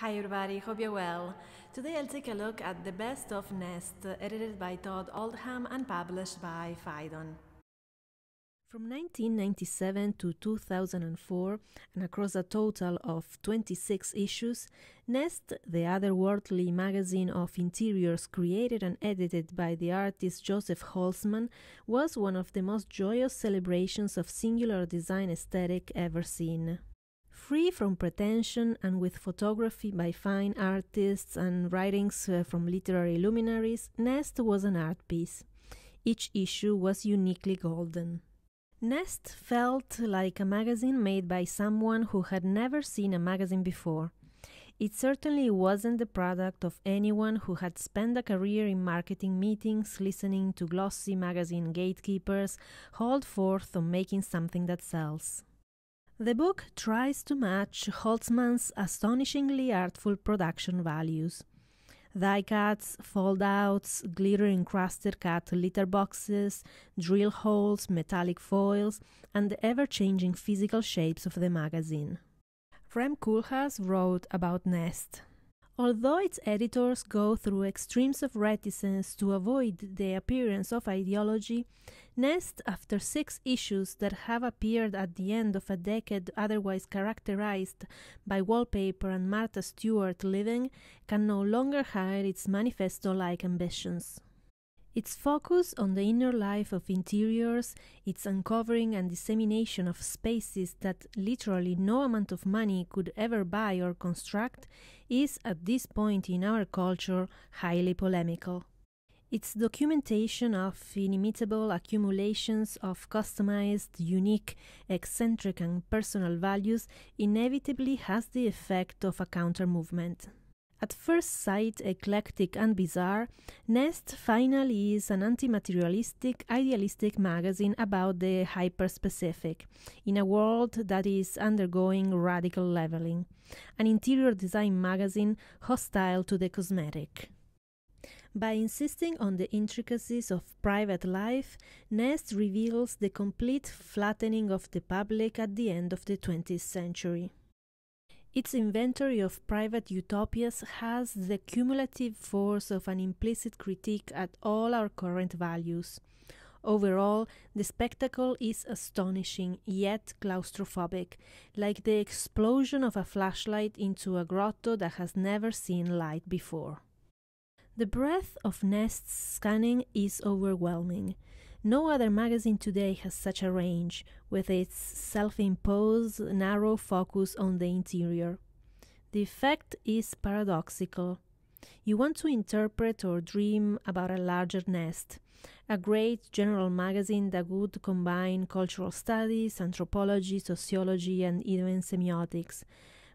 Hi everybody, hope you're well. Today I'll take a look at the best of Nest, edited by Todd Oldham and published by Fidon. From 1997 to 2004, and across a total of 26 issues, Nest, the otherworldly magazine of interiors created and edited by the artist Joseph Holzman, was one of the most joyous celebrations of singular design aesthetic ever seen free from pretension and with photography by fine artists and writings uh, from literary luminaries, Nest was an art piece. Each issue was uniquely golden. Nest felt like a magazine made by someone who had never seen a magazine before. It certainly wasn't the product of anyone who had spent a career in marketing meetings, listening to glossy magazine gatekeepers, hold forth on making something that sells. The book tries to match Holtzman's astonishingly artful production values. Die cuts, fold outs, glitter encrusted cut litter boxes, drill holes, metallic foils, and the ever changing physical shapes of the magazine. Rem Kulhas wrote about Nest Although its editors go through extremes of reticence to avoid the appearance of ideology, Nest, after six issues that have appeared at the end of a decade otherwise characterized by wallpaper and Martha Stewart living, can no longer hide its manifesto like ambitions. Its focus on the inner life of interiors, its uncovering and dissemination of spaces that literally no amount of money could ever buy or construct, is at this point in our culture highly polemical. Its documentation of inimitable accumulations of customized, unique, eccentric, and personal values inevitably has the effect of a counter movement. At first sight eclectic and bizarre, Nest finally is an anti-materialistic, idealistic magazine about the hyper-specific, in a world that is undergoing radical leveling, an interior design magazine hostile to the cosmetic. By insisting on the intricacies of private life, Nest reveals the complete flattening of the public at the end of the 20th century. Its inventory of private utopias has the cumulative force of an implicit critique at all our current values. Overall, the spectacle is astonishing, yet claustrophobic, like the explosion of a flashlight into a grotto that has never seen light before. The breadth of Nest's scanning is overwhelming. No other magazine today has such a range, with its self imposed narrow focus on the interior. The effect is paradoxical. You want to interpret or dream about a larger nest, a great general magazine that would combine cultural studies, anthropology, sociology, and even semiotics.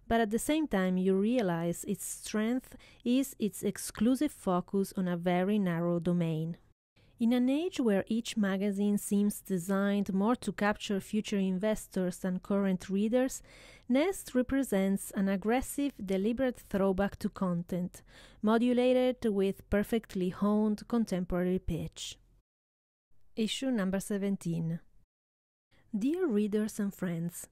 But at the same time, you realize its strength is its exclusive focus on a very narrow domain. In an age where each magazine seems designed more to capture future investors than current readers, Nest represents an aggressive, deliberate throwback to content, modulated with perfectly honed contemporary pitch. Issue number 17 Dear readers and friends,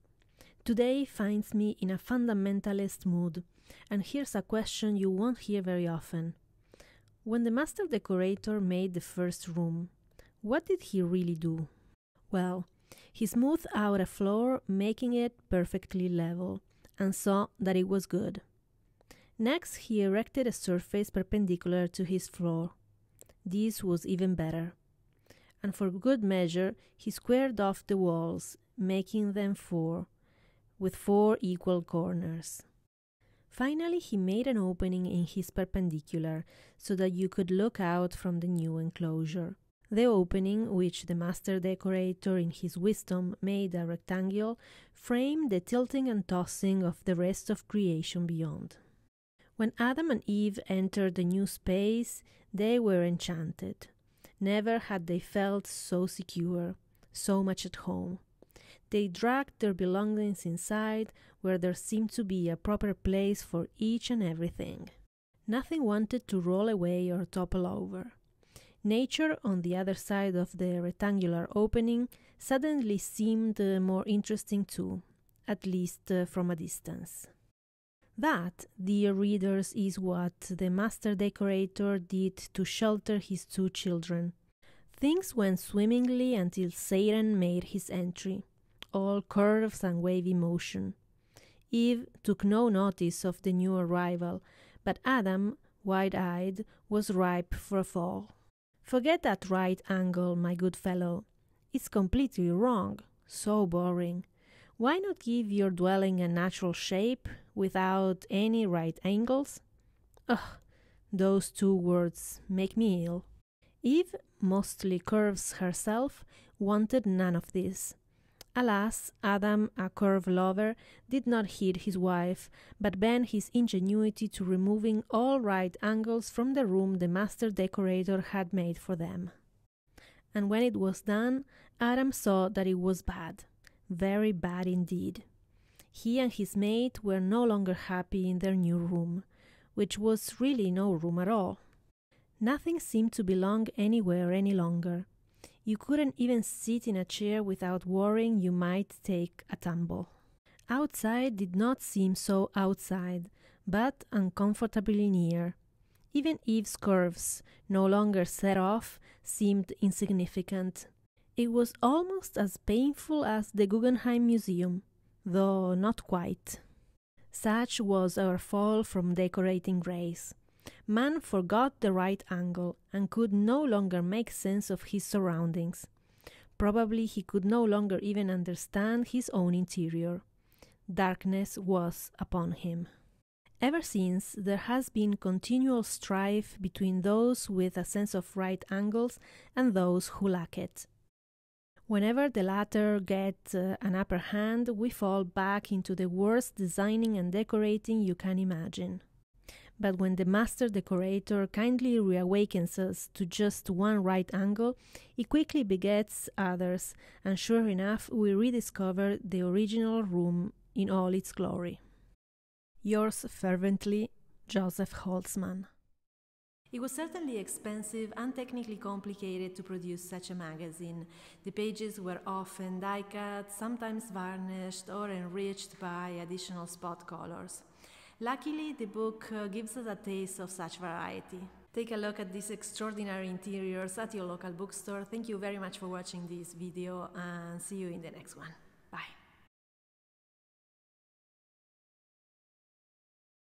Today finds me in a fundamentalist mood, and here's a question you won't hear very often. When the master decorator made the first room, what did he really do? Well, he smoothed out a floor, making it perfectly level, and saw that it was good. Next, he erected a surface perpendicular to his floor. This was even better. And for good measure, he squared off the walls, making them four, with four equal corners. Finally, he made an opening in his perpendicular so that you could look out from the new enclosure. The opening, which the master decorator in his wisdom made a rectangle, framed the tilting and tossing of the rest of creation beyond. When Adam and Eve entered the new space, they were enchanted. Never had they felt so secure, so much at home. They dragged their belongings inside, where there seemed to be a proper place for each and everything. Nothing wanted to roll away or topple over. Nature on the other side of the rectangular opening suddenly seemed uh, more interesting too, at least uh, from a distance. That, dear readers, is what the master decorator did to shelter his two children. Things went swimmingly until Satan made his entry all curves and wavy motion. Eve took no notice of the new arrival, but Adam, wide eyed, was ripe for a fall. Forget that right angle, my good fellow. It's completely wrong, so boring. Why not give your dwelling a natural shape without any right angles? Ugh, those two words make me ill. Eve, mostly curves herself, wanted none of this. Alas, Adam, a curve lover, did not heed his wife, but bent his ingenuity to removing all right angles from the room the master decorator had made for them. And when it was done, Adam saw that it was bad, very bad indeed. He and his mate were no longer happy in their new room, which was really no room at all. Nothing seemed to belong anywhere any longer, you couldn't even sit in a chair without worrying you might take a tumble. Outside did not seem so outside, but uncomfortably near. Even Eve's curves, no longer set off, seemed insignificant. It was almost as painful as the Guggenheim Museum, though not quite. Such was our fall from decorating grace. Man forgot the right angle and could no longer make sense of his surroundings. Probably he could no longer even understand his own interior. Darkness was upon him. Ever since, there has been continual strife between those with a sense of right angles and those who lack it. Whenever the latter get uh, an upper hand, we fall back into the worst designing and decorating you can imagine. But when the master decorator kindly reawakens us to just one right angle, he quickly begets others, and sure enough, we rediscover the original room in all its glory. Yours fervently, Joseph Holzman. It was certainly expensive and technically complicated to produce such a magazine. The pages were often die cut, sometimes varnished, or enriched by additional spot colors. Luckily, the book uh, gives us a taste of such variety. Take a look at these extraordinary interiors at your local bookstore. Thank you very much for watching this video and see you in the next one.